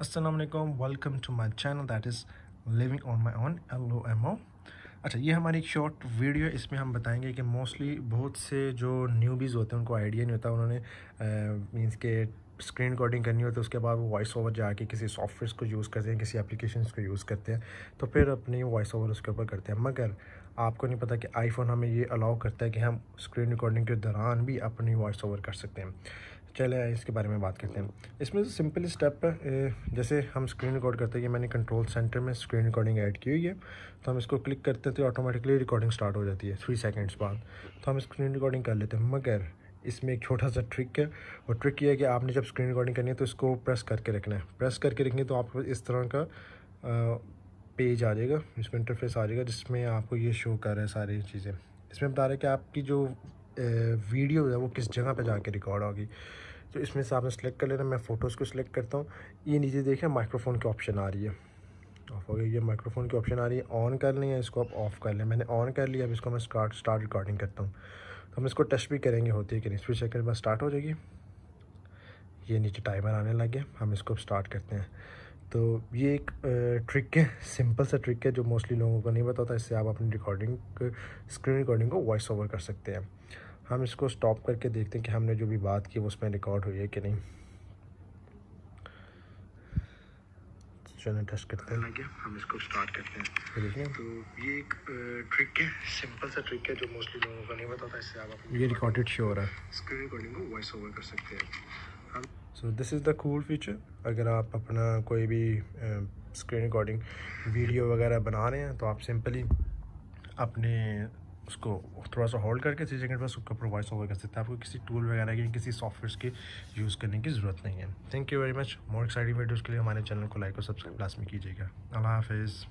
Aslam welcome to my channel that is living on my on L O M O अच्छा ये हमारी एक short video है इसमें हम बताएंगे कि मोस्टली बहुत से जो न्यूबीज़ होते हैं उनको आइडिया नहीं होता उन्होंने मीन्स के स्क्रीन रिकॉर्डिंग करनी होती है उसके बाद वो वॉइस ओवर जाके किसी सॉफ्टवेयर को यूज़ करते हैं किसी एप्लीकेशन को यूज़ करते हैं तो फिर अपनी वॉइस ओवर उसके ऊपर करते हैं मगर आपको नहीं पता कि आईफोन हमें ये अलाउ करता है कि हम स्क्रीन रिकॉर्डिंग के दौरान भी अपनी वॉइस ओवर कर सकते हैं चले आए इसके बारे में बात करते हैं इसमें सिंपल स्टेप है जैसे हम स्क्रीन रिकॉर्ड करते हैं कि मैंने कंट्रोल सेंटर में स्क्रीन रिकॉर्डिंग ऐड की हुई है तो हम इसको क्लिक करते हैं तो ऑटोमेटिकली रिकॉर्डिंग स्टार्ट हो जाती है थ्री सेकेंड्स बाद तो हम स्क्रीन रिकॉर्डिंग कर लेते हैं मगर इसमें एक छोटा सा ट्रिक है और ट्रिक ये है कि आपने जब स्क्रीन रिकॉर्डिंग करनी है तो इसको प्रेस करके रखना है प्रेस करके रखेंगे तो आपको इस तरह का पेज आ जाएगा इसको इंटरफेस आ जाएगा जिसमें आपको ये शो कर रहा है सारी चीज़ें इसमें बता रहे हैं कि आपकी जो वीडियो है वो किस जगह पे जाके रिकॉर्ड होगी तो इसमें से आपने सेलेक्ट कर लेना मैं फ़ोटोज़ को सिलेक्ट करता हूँ ये नीचे देखें माइक्रोफोन की ऑप्शन आ रही है ऑफ हो गई ये माइक्रोफोन की ऑप्शन आ रही है ऑन कर लें या इसको आप ऑफ़ कर लें मैंने ऑन कर लिया अब इसको मैं स्टार्ट स्टार्ट रिकॉर्डिंग करता हूँ तो हम इसको टच भी करेंगे होती है कि नहीं फिर सेकंड बाद स्टार्ट हो जाएगी ये नीचे टाइमर आने लगे हम इसको स्टार्ट करते हैं तो ये एक ट्रिक है सिंपल सा ट्रिक है जो मोस्टली लोगों को नहीं पता होता इससे आप अपनी रिकॉर्डिंग स्क्रीन रिकॉर्डिंग को वॉइस ओवर कर सकते हैं हम इसको स्टॉप करके देखते हैं कि हमने जो भी बात की वो उसमें रिकॉर्ड हुई है कि नहीं चलो टेस्ट करते हैं हम इसको स्टार्ट करते हैं देखिए तो ये एक ट्रिक है सिंपल सा ट्रिक है जो मोस्टली लोगों को नहीं बताता इससे आप अपने ये रिकॉर्डेड शो हो रहा है स्क्रीन रिकॉर्डिंग को वॉइस ओवर कर सकते हैं so this is the cool feature अगर आप अपना कोई भी स्क्रीन रिकॉर्डिंग वीडियो वगैरह बना रहे हैं तो आप सिंपली अपने उसको थोड़ा सा होल्ड करके थ्री सेकेंड बस उसका प्रोवाइस ओवर कर सकते हैं आपको किसी टूल वगैरह की किसी सॉफ्टवेयर की यूज़ करने की ज़रूरत नहीं है thank you very much more exciting videos के लिए हमारे चैनल को लाइक और सब्सक्राइब लास्ट में कीजिएगा अल्लाह हाफिज़